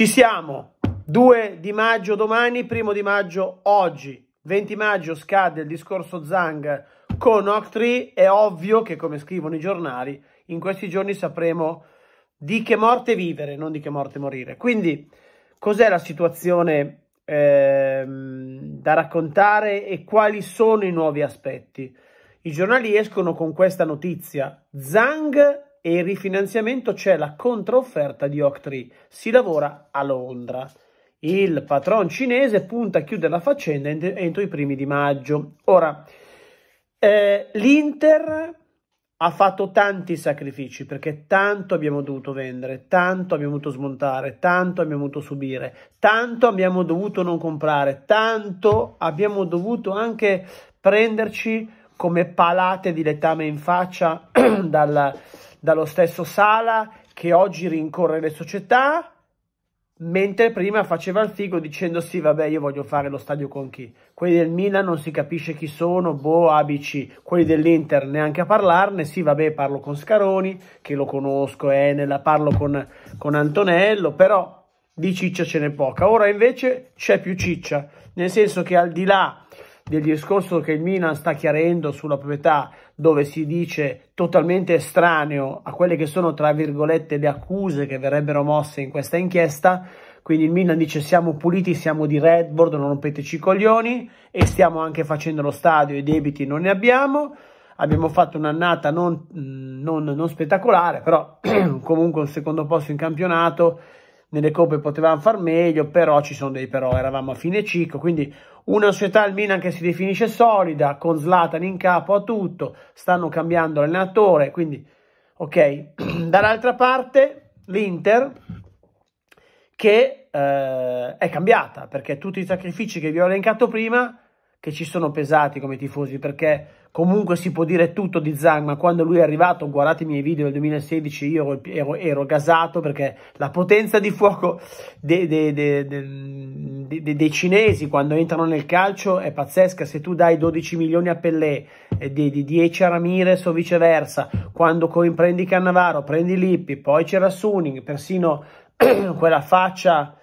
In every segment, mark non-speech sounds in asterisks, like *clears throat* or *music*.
Ci siamo. 2 di maggio domani, primo di maggio oggi. 20 maggio scade il discorso Zang con Octree. È ovvio che, come scrivono i giornali, in questi giorni sapremo di che morte vivere, non di che morte morire. Quindi, cos'è la situazione eh, da raccontare e quali sono i nuovi aspetti? I giornali escono con questa notizia. Zang e il rifinanziamento c'è la controfferta di Octree. Si lavora a Londra. Il patron cinese punta a chiudere la faccenda entro i primi di maggio. Ora, eh, l'Inter ha fatto tanti sacrifici perché tanto abbiamo dovuto vendere, tanto abbiamo dovuto smontare, tanto abbiamo dovuto subire, tanto abbiamo dovuto non comprare, tanto abbiamo dovuto anche prenderci come palate di letame in faccia *clears throat* dalla dallo stesso Sala che oggi rincorre le società, mentre prima faceva il figo dicendo sì vabbè io voglio fare lo stadio con chi. Quelli del Milan non si capisce chi sono, boh, ABC, quelli dell'Inter neanche a parlarne, sì vabbè parlo con Scaroni, che lo conosco, Enela, eh, parlo con, con Antonello, però di ciccia ce n'è poca. Ora invece c'è più ciccia, nel senso che al di là del discorso che il Milan sta chiarendo sulla proprietà dove si dice totalmente estraneo a quelle che sono, tra virgolette, le accuse che verrebbero mosse in questa inchiesta. Quindi il Milan dice siamo puliti, siamo di Redboard, non rompeteci i coglioni e stiamo anche facendo lo stadio, i debiti non ne abbiamo. Abbiamo fatto un'annata non, mm, non, non spettacolare, però *clears throat* comunque un secondo posto in campionato nelle coppe potevamo far meglio, però ci sono dei però, eravamo a fine ciclo, quindi una società al Milan che si definisce solida, con Zlatan in capo a tutto, stanno cambiando allenatore, quindi ok. *clears throat* Dall'altra parte l'Inter che eh, è cambiata, perché tutti i sacrifici che vi ho elencato prima che ci sono pesati come tifosi perché comunque si può dire tutto di Zang ma quando lui è arrivato guardate i miei video del 2016 io ero, ero, ero gasato perché la potenza di fuoco dei, dei, dei, dei cinesi quando entrano nel calcio è pazzesca se tu dai 12 milioni a Pellè di, di 10 a Ramirez o viceversa quando prendi Cannavaro prendi Lippi poi c'era Suning persino *clears throat* quella faccia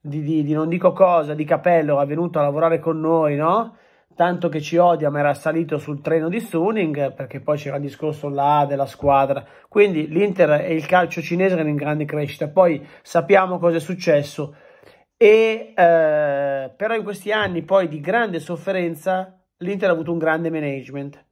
di, di, di, non dico cosa, di capello, è venuto a lavorare con noi, no? tanto che ci odia ma era salito sul treno di Suning perché poi c'era il discorso là della squadra quindi l'Inter e il calcio cinese erano in grande crescita poi sappiamo cosa è successo e, eh, però in questi anni poi di grande sofferenza l'Inter ha avuto un grande management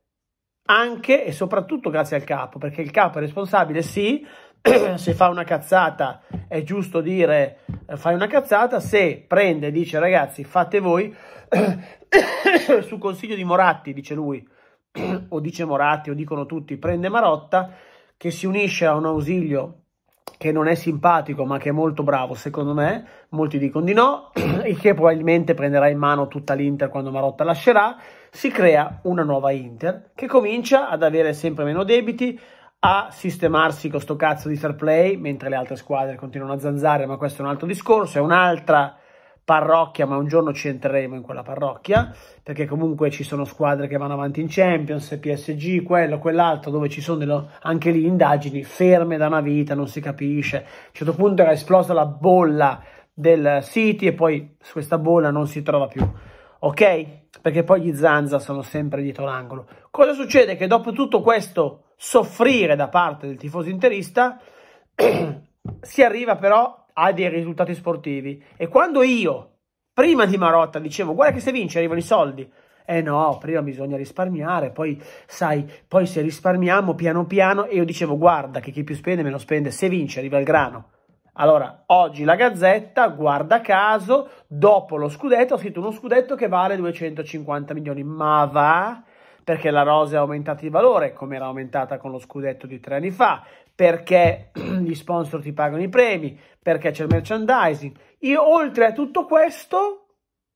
anche e soprattutto grazie al capo perché il capo è responsabile sì *clears throat* se fa una cazzata è giusto dire eh, fai una cazzata, se prende e dice ragazzi fate voi, *clears throat* su consiglio di Moratti, dice lui, *clears throat* o dice Moratti, o dicono tutti, prende Marotta, che si unisce a un ausilio che non è simpatico ma che è molto bravo secondo me, molti dicono di no, e che probabilmente prenderà in mano tutta l'Inter quando Marotta lascerà, si crea una nuova Inter che comincia ad avere sempre meno debiti, a sistemarsi con sto cazzo di fair play, mentre le altre squadre continuano a zanzare, ma questo è un altro discorso, è un'altra parrocchia, ma un giorno ci entreremo in quella parrocchia, perché comunque ci sono squadre che vanno avanti in Champions, PSG, quello, quell'altro, dove ci sono delle, anche lì indagini ferme da una vita, non si capisce. A un certo punto era esplosa la bolla del City e poi su questa bolla non si trova più. Ok? Perché poi gli Zanza sono sempre dietro l'angolo. Cosa succede? Che dopo tutto questo soffrire da parte del tifoso interista, *clears throat* si arriva però a dei risultati sportivi. E quando io, prima di Marotta, dicevo guarda che se vince arrivano i soldi, eh no, prima bisogna risparmiare, poi sai, poi se risparmiamo piano piano, e io dicevo guarda che chi più spende meno spende, se vince arriva il grano. Allora, oggi la Gazzetta, guarda caso, dopo lo scudetto, ha scritto uno scudetto che vale 250 milioni, ma va perché la rosa è aumentata di valore, come era aumentata con lo scudetto di tre anni fa, perché *clears throat* gli sponsor ti pagano i premi, perché c'è il merchandising. Io, oltre a tutto questo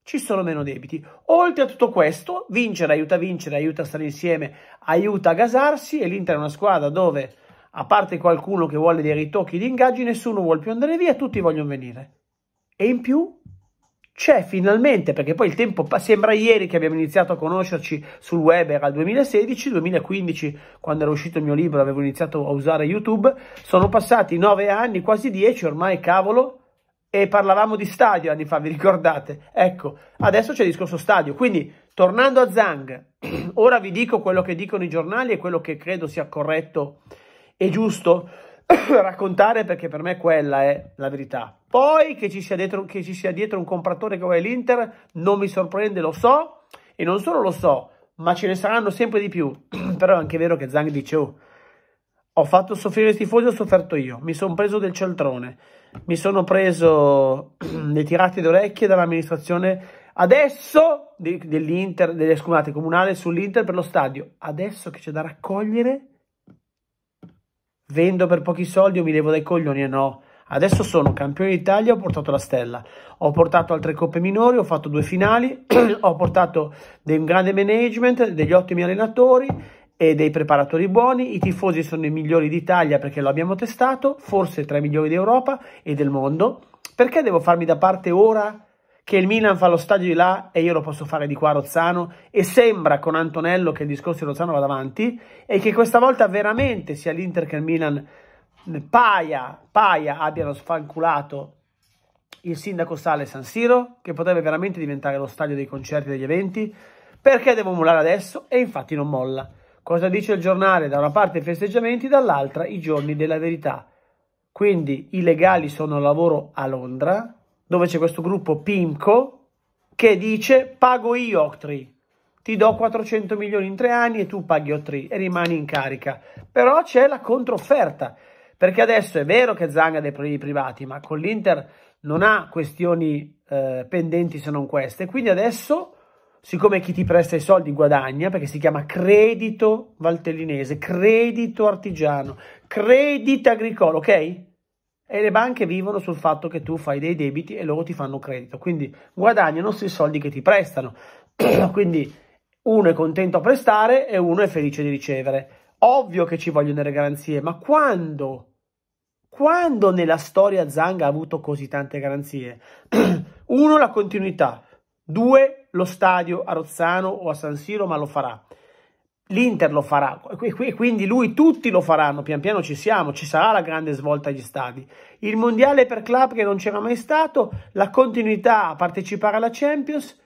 ci sono meno debiti. Oltre a tutto questo, vincere aiuta a vincere, aiuta a stare insieme, aiuta a gasarsi e l'Inter è una squadra dove, a parte qualcuno che vuole dei ritocchi di ingaggi, nessuno vuole più andare via, tutti vogliono venire. E in più c'è finalmente, perché poi il tempo sembra ieri che abbiamo iniziato a conoscerci sul web, era il 2016, 2015 quando era uscito il mio libro avevo iniziato a usare YouTube, sono passati nove anni, quasi dieci ormai, cavolo, e parlavamo di stadio anni fa, vi ricordate? Ecco, adesso c'è il discorso stadio, quindi tornando a Zhang, *clears throat* ora vi dico quello che dicono i giornali e quello che credo sia corretto e giusto, *coughs* raccontare perché per me quella è la verità. Poi che ci sia dietro, che ci sia dietro un compratore che vuole l'Inter non mi sorprende, lo so, e non solo lo so, ma ce ne saranno sempre di più. *clears throat* Però è anche vero che Zang dice, oh, ho fatto soffrire i tifosi, ho sofferto io, mi sono preso del celtrone, mi sono preso le *clears throat* tirate d'orecchie dall'amministrazione adesso dell'Inter, delle scusate, comunale sull'Inter per lo stadio, adesso che c'è da raccogliere Vendo per pochi soldi o mi levo dai coglioni e no. Adesso sono campione d'Italia, ho portato la stella. Ho portato altre coppe minori, ho fatto due finali, *clears throat* ho portato del grande management, degli ottimi allenatori e dei preparatori buoni. I tifosi sono i migliori d'Italia perché lo abbiamo testato, forse tra i migliori d'Europa e del mondo. Perché devo farmi da parte ora che il Milan fa lo stadio di là e io lo posso fare di qua a Rozzano e sembra con Antonello che il discorso di Rozzano vada avanti e che questa volta veramente sia l'Inter che il Milan paia, paia abbiano sfanculato il sindaco Sale San Siro che potrebbe veramente diventare lo stadio dei concerti e degli eventi perché devo mollare adesso e infatti non molla. Cosa dice il giornale? Da una parte i festeggiamenti, dall'altra i giorni della verità. Quindi i legali sono al lavoro a Londra, dove c'è questo gruppo Pimco che dice pago io Octree ti do 400 milioni in tre anni e tu paghi Otri e rimani in carica. Però c'è la controfferta, perché adesso è vero che Zanga ha dei problemi privati, ma con l'Inter non ha questioni eh, pendenti se non queste. Quindi adesso, siccome chi ti presta i soldi guadagna, perché si chiama credito valtellinese, credito artigiano, credito agricolo, ok? E le banche vivono sul fatto che tu fai dei debiti e loro ti fanno credito, quindi guadagnano sui soldi che ti prestano. *clears throat* quindi uno è contento a prestare e uno è felice di ricevere. Ovvio che ci vogliono delle garanzie, ma quando? Quando nella storia Zang ha avuto così tante garanzie? *clears throat* uno, la continuità. Due, lo stadio a Rozzano o a San Siro, ma lo farà l'Inter lo farà, quindi lui tutti lo faranno, pian piano ci siamo, ci sarà la grande svolta agli stadi. Il mondiale per club che non c'era mai stato, la continuità a partecipare alla Champions,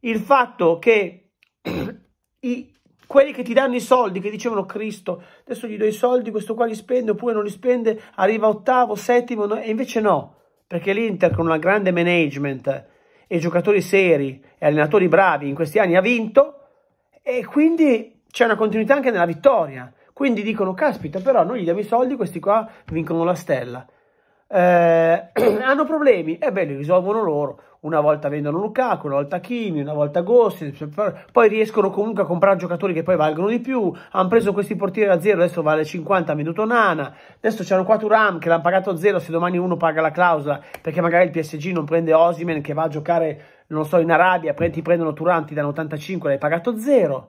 il fatto che *clears throat* i, quelli che ti danno i soldi, che dicevano Cristo, adesso gli do i soldi, questo qua li spende oppure non li spende, arriva ottavo, settimo, no, e invece no, perché l'Inter con una grande management e giocatori seri e allenatori bravi in questi anni ha vinto e quindi c'è una continuità anche nella vittoria. Quindi dicono, caspita, però noi gli diamo i soldi, questi qua vincono la stella. Eh, *clears throat* hanno problemi? E eh beh, li risolvono loro. Una volta vendono Lukaku, una volta Kimi, una volta Gossi, poi riescono comunque a comprare giocatori che poi valgono di più. Hanno preso questi portieri a zero, adesso vale 50 ha minuto nana. Adesso c'hanno qua Turam che l'hanno pagato a zero, se domani uno paga la clausola perché magari il PSG non prende Osimen che va a giocare, non so, in Arabia, ti prendono Turam, ti danno 85, l'hai pagato zero.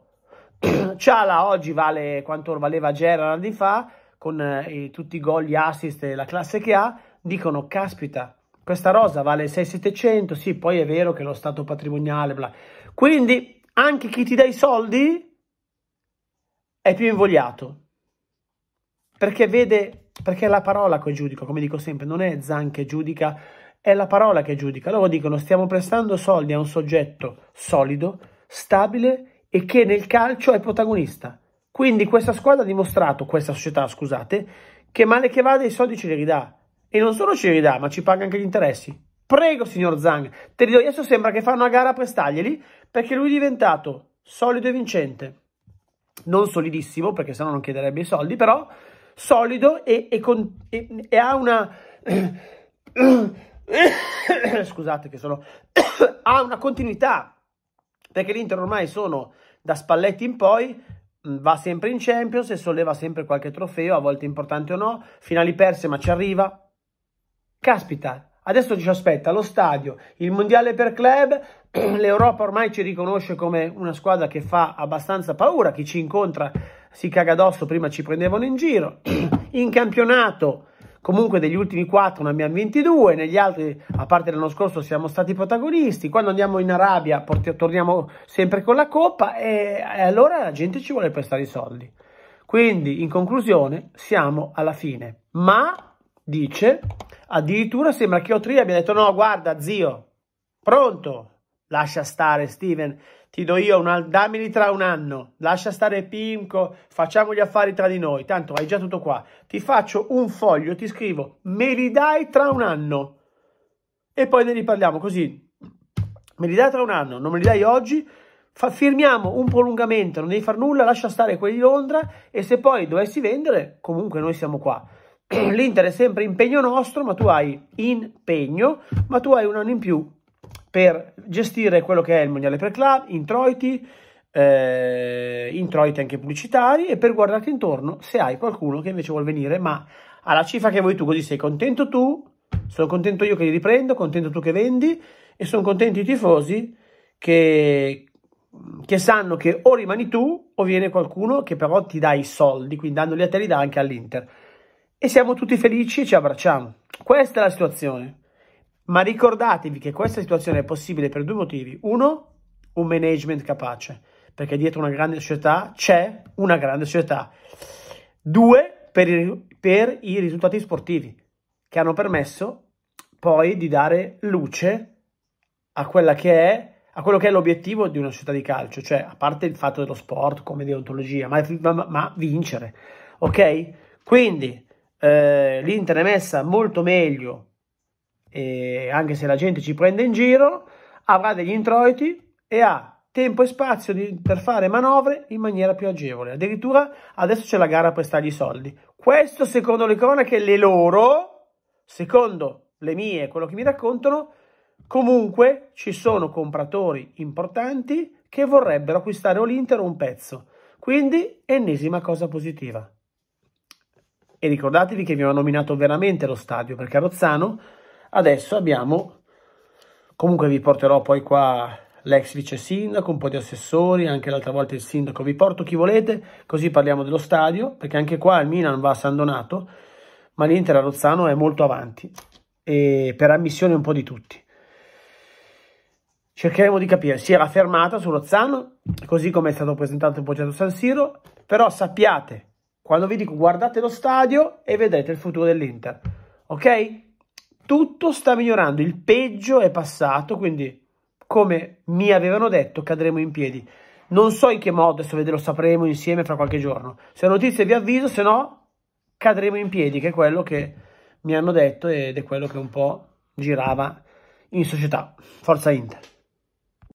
*coughs* Ciala oggi vale quanto valeva Gerard anni fa, con eh, tutti i gol, gli assist e la classe che ha, dicono, caspita, questa rosa vale 6-700, sì, poi è vero che lo stato patrimoniale, bla. Quindi, anche chi ti dà i soldi è più invogliato. Perché vede, perché è la parola che giudica, come dico sempre, non è Zan che giudica, è la parola che giudica. Loro dicono, stiamo prestando soldi a un soggetto solido, stabile e che nel calcio è protagonista. Quindi questa squadra ha dimostrato, questa società scusate, che male che vada i soldi ce li ridà. E non solo ce li ridà, ma ci paga anche gli interessi. Prego, signor Zhang, te li do. Adesso sembra che fa una gara per prestaglieli perché lui è diventato solido e vincente. Non solidissimo, perché sennò non chiederebbe i soldi, però solido e, e, con, e, e ha una... *coughs* scusate che sono... *coughs* ha una continuità, perché l'Inter ormai sono da Spalletti in poi mm, va sempre in Champions e solleva sempre qualche trofeo, a volte importante o no, finali perse ma ci arriva. Caspita, adesso ci aspetta lo stadio, il mondiale per club, *clears throat* l'Europa ormai ci riconosce come una squadra che fa abbastanza paura, chi ci incontra si caga addosso, prima ci prendevano in giro, *clears throat* in campionato comunque degli ultimi 4 ne abbiamo 22, negli altri, a parte l'anno scorso, siamo stati protagonisti, quando andiamo in Arabia porti, torniamo sempre con la coppa e, e allora la gente ci vuole prestare i soldi. Quindi, in conclusione, siamo alla fine. Ma, dice, addirittura sembra che Otri abbia detto no, guarda, zio, pronto, lascia stare Steven, ti do io un altro, dammeli tra un anno, lascia stare Pimco, facciamo gli affari tra di noi, tanto hai già tutto qua. Ti faccio un foglio, ti scrivo, me li dai tra un anno. E poi ne riparliamo così. Me li dai tra un anno, non me li dai oggi, Fa, firmiamo un prolungamento, non devi far nulla, lascia stare quelli di Londra e se poi dovessi vendere, comunque noi siamo qua. *clears throat* L'Inter è sempre impegno nostro, ma tu hai impegno, ma tu hai un anno in più per gestire quello che è il mondiale per club, introiti, eh, introiti anche pubblicitari e per guardarti intorno se hai qualcuno che invece vuol venire, ma alla cifra che vuoi tu, così sei contento tu, sono contento io che li riprendo, contento tu che vendi e sono contenti i tifosi che, che sanno che o rimani tu o viene qualcuno che però ti dà i soldi, quindi dandoli a te li dà anche all'Inter. E siamo tutti felici e ci abbracciamo. Questa è la situazione. Ma ricordatevi che questa situazione è possibile per due motivi. Uno, un management capace, perché dietro una grande società c'è una grande società. Due, per i, per i risultati sportivi, che hanno permesso poi di dare luce a quella che è a quello che è l'obiettivo di una società di calcio, cioè a parte il fatto dello sport come deontologia, ma, ma, ma vincere, ok? Quindi eh, l'Inter è messa molto meglio e anche se la gente ci prende in giro, avrà degli introiti e ha tempo e spazio di, per fare manovre in maniera più agevole. Addirittura adesso c'è la gara a prestargli i soldi. Questo, secondo le cronache, le loro, secondo le mie, quello che mi raccontano, comunque ci sono compratori importanti che vorrebbero acquistare o l'Inter un pezzo. Quindi, ennesima cosa positiva. E ricordatevi che vi ho nominato veramente lo stadio, perché a Rozzano Adesso abbiamo, comunque vi porterò poi qua l'ex vice sindaco, un po' di assessori, anche l'altra volta il sindaco, vi porto chi volete, così parliamo dello stadio, perché anche qua il Milan va a San Donato, ma l'Inter a Rozzano è molto avanti, e per ammissione un po' di tutti. Cercheremo di capire, si era fermata su Rozzano, così come è stato presentato il progetto San Siro, però sappiate, quando vi dico guardate lo stadio e vedrete il futuro dell'Inter, ok? tutto sta migliorando, il peggio è passato, quindi come mi avevano detto cadremo in piedi. Non so in che modo, adesso lo sapremo insieme fra qualche giorno. Se ho notizie vi avviso, se no cadremo in piedi, che è quello che mi hanno detto ed è quello che un po' girava in società. Forza Inter.